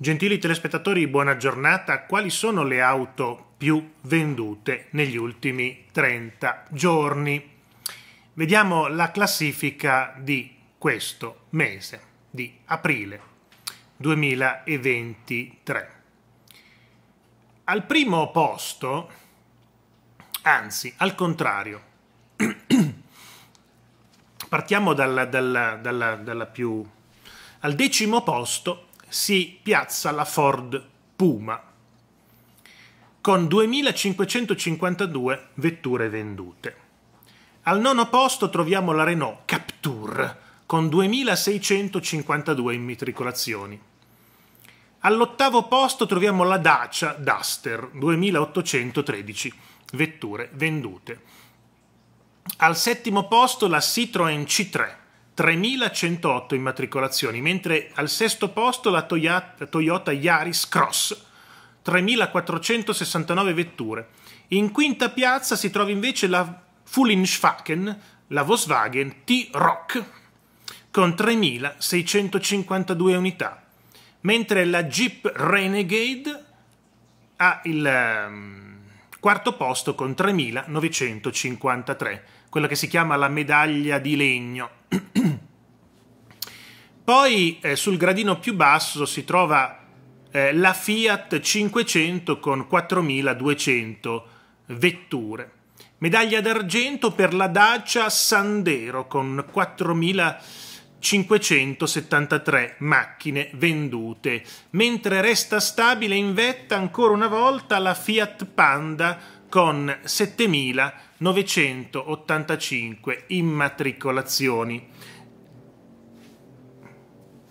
Gentili telespettatori, buona giornata. Quali sono le auto più vendute negli ultimi 30 giorni? Vediamo la classifica di questo mese, di aprile 2023. Al primo posto, anzi al contrario, partiamo dalla, dalla, dalla, dalla più... Al decimo posto si piazza la Ford Puma con 2.552 vetture vendute. Al nono posto troviamo la Renault Capture con 2.652 immatricolazioni. All'ottavo posto troviamo la Dacia Duster, 2.813 vetture vendute. Al settimo posto la Citroën C3, 3.108 immatricolazioni, mentre al sesto posto la Toyota Yaris Cross, 3.469 vetture. In quinta piazza si trova invece la Fullinschwacken, la Volkswagen T-Rock, con 3.652 unità, mentre la Jeep Renegade ha il... Um, quarto posto con 3.953, quella che si chiama la medaglia di legno. Poi eh, sul gradino più basso si trova eh, la Fiat 500 con 4.200 vetture. Medaglia d'argento per la Dacia Sandero con 4.000 573 macchine vendute, mentre resta stabile in vetta ancora una volta la Fiat Panda con 7.985 immatricolazioni.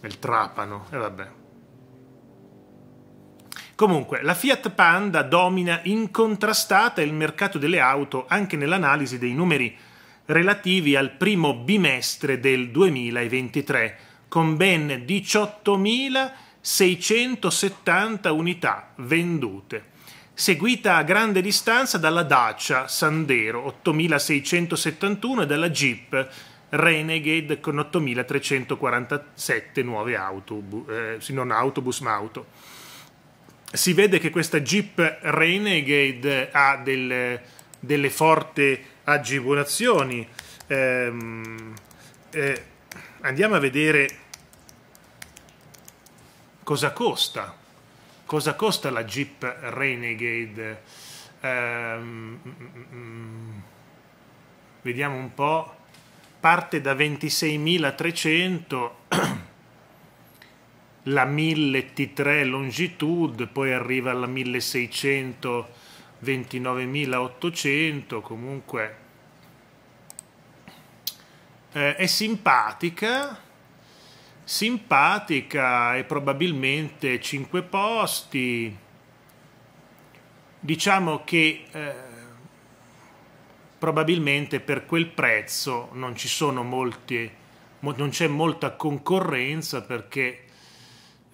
Il trapano, e eh vabbè. Comunque, la Fiat Panda domina incontrastata il mercato delle auto anche nell'analisi dei numeri relativi al primo bimestre del 2023, con ben 18.670 unità vendute, seguita a grande distanza dalla Dacia Sandero 8.671 e dalla Jeep Renegade con 8.347 nuove autobus, eh, non autobus ma auto. Si vede che questa Jeep Renegade ha del, delle forti agevolazioni. Ehm, eh, andiamo a vedere cosa costa. Cosa costa la Jeep Renegade? Ehm, vediamo un po'. Parte da 26.300 la 1000 T3 longitude, poi arriva alla 1600 29.800 comunque eh, è simpatica simpatica e probabilmente 5 posti diciamo che eh, probabilmente per quel prezzo non ci sono molti mo non c'è molta concorrenza perché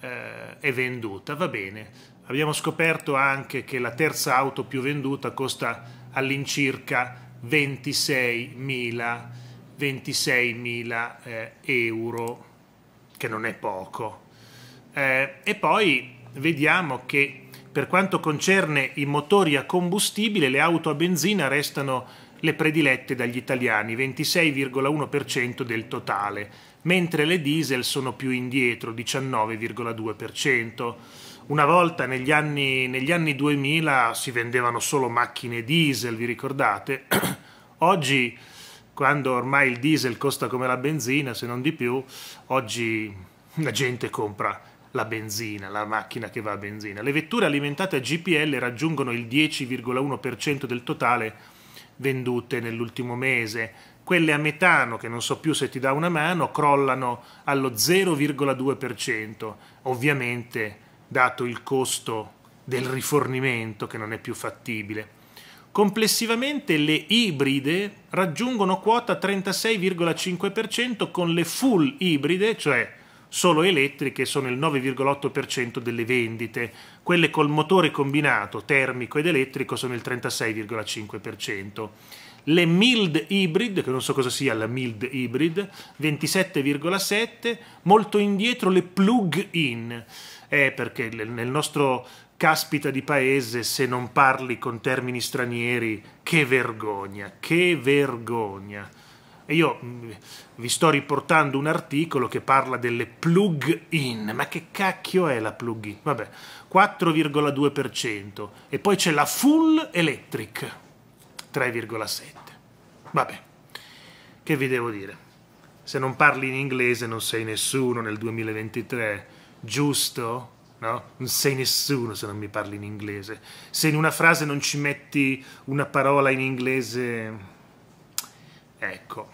eh, è venduta va bene Abbiamo scoperto anche che la terza auto più venduta costa all'incirca 26.000, eh, euro, che non è poco. Eh, e poi vediamo che per quanto concerne i motori a combustibile, le auto a benzina restano le predilette dagli italiani, 26,1% del totale, mentre le diesel sono più indietro, 19,2%. Una volta negli anni, negli anni 2000 si vendevano solo macchine diesel, vi ricordate? Oggi, quando ormai il diesel costa come la benzina, se non di più, oggi la gente compra la benzina, la macchina che va a benzina. Le vetture alimentate a GPL raggiungono il 10,1% del totale vendute nell'ultimo mese. Quelle a metano, che non so più se ti dà una mano, crollano allo 0,2%. Ovviamente dato il costo del rifornimento che non è più fattibile. Complessivamente le ibride raggiungono quota 36,5% con le full ibride, cioè solo elettriche, sono il 9,8% delle vendite, quelle col motore combinato termico ed elettrico sono il 36,5%. Le mild hybrid, che non so cosa sia la mild hybrid, 27,7, molto indietro le plug in è perché nel nostro caspita di paese se non parli con termini stranieri, che vergogna, che vergogna. E io mm, vi sto riportando un articolo che parla delle plug-in. Ma che cacchio è la plug-in? Vabbè, 4,2%. E poi c'è la full electric, 3,7%. Vabbè, che vi devo dire? Se non parli in inglese non sei nessuno nel 2023 giusto, no? Non sei nessuno se non mi parli in inglese. Se in una frase non ci metti una parola in inglese, ecco.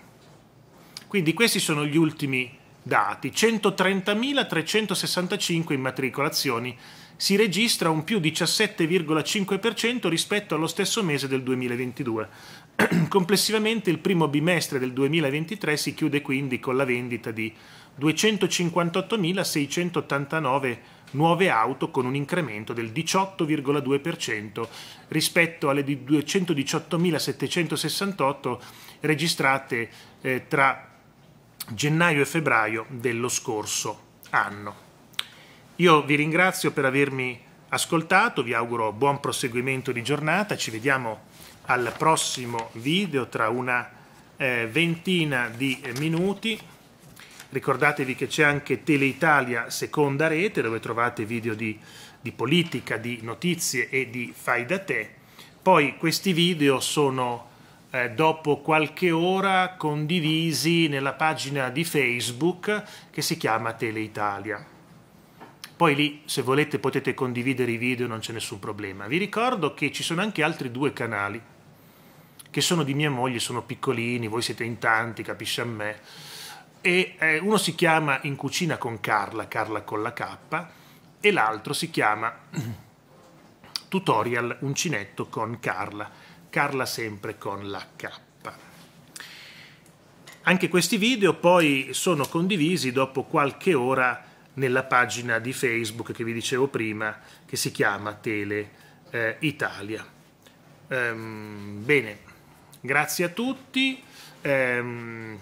Quindi questi sono gli ultimi dati. 130.365 immatricolazioni si registra un più 17,5% rispetto allo stesso mese del 2022. Complessivamente il primo bimestre del 2023 si chiude quindi con la vendita di 258.689 nuove auto con un incremento del 18,2% rispetto alle 218.768 registrate eh, tra gennaio e febbraio dello scorso anno. Io vi ringrazio per avermi ascoltato, vi auguro buon proseguimento di giornata, ci vediamo al prossimo video tra una eh, ventina di minuti. Ricordatevi che c'è anche Tele Italia seconda rete dove trovate video di, di politica, di notizie e di fai da te. Poi questi video sono eh, dopo qualche ora condivisi nella pagina di Facebook che si chiama Tele Italia. Poi lì, se volete, potete condividere i video, non c'è nessun problema. Vi ricordo che ci sono anche altri due canali che sono di mia moglie, sono piccolini, voi siete in tanti, capisci a me e eh, uno si chiama In cucina con Carla, Carla con la K, e l'altro si chiama Tutorial Uncinetto con Carla, Carla sempre con la K. Anche questi video poi sono condivisi dopo qualche ora nella pagina di Facebook che vi dicevo prima, che si chiama Tele eh, Italia. Ehm, bene, grazie a tutti. Ehm,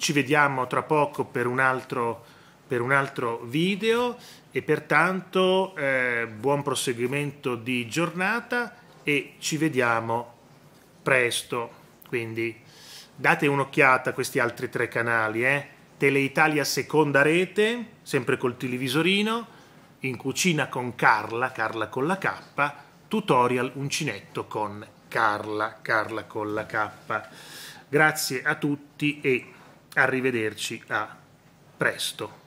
ci vediamo tra poco per un altro, per un altro video e pertanto eh, buon proseguimento di giornata e ci vediamo presto. Quindi date un'occhiata a questi altri tre canali, eh? Teleitalia seconda rete, sempre col televisorino, in cucina con Carla, Carla con la K, tutorial uncinetto con Carla, Carla con la K. Grazie a tutti e arrivederci a presto.